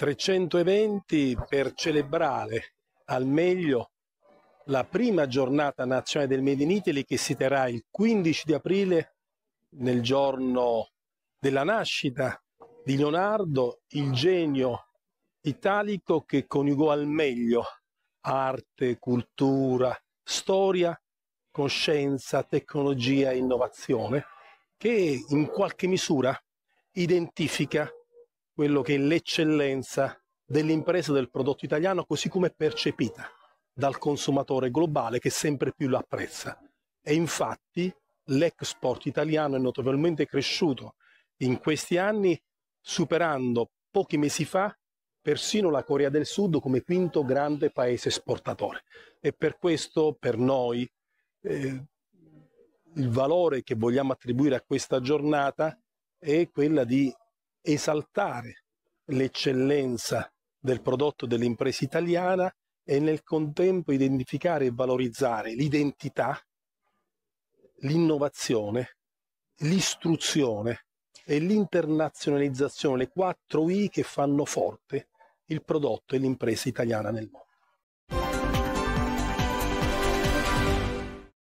300 eventi per celebrare al meglio la prima giornata nazionale del Made in Italy che si terrà il 15 di aprile nel giorno della nascita di Leonardo, il genio italico che coniugò al meglio arte, cultura, storia, coscienza, tecnologia e innovazione, che in qualche misura identifica quello che è l'eccellenza dell'impresa del prodotto italiano così come è percepita dal consumatore globale che sempre più lo apprezza. E infatti l'export italiano è notevolmente cresciuto in questi anni, superando pochi mesi fa persino la Corea del Sud come quinto grande paese esportatore. E per questo, per noi, eh, il valore che vogliamo attribuire a questa giornata è quella di esaltare l'eccellenza del prodotto dell'impresa italiana e nel contempo identificare e valorizzare l'identità, l'innovazione, l'istruzione e l'internazionalizzazione, le quattro I che fanno forte il prodotto e l'impresa italiana nel mondo.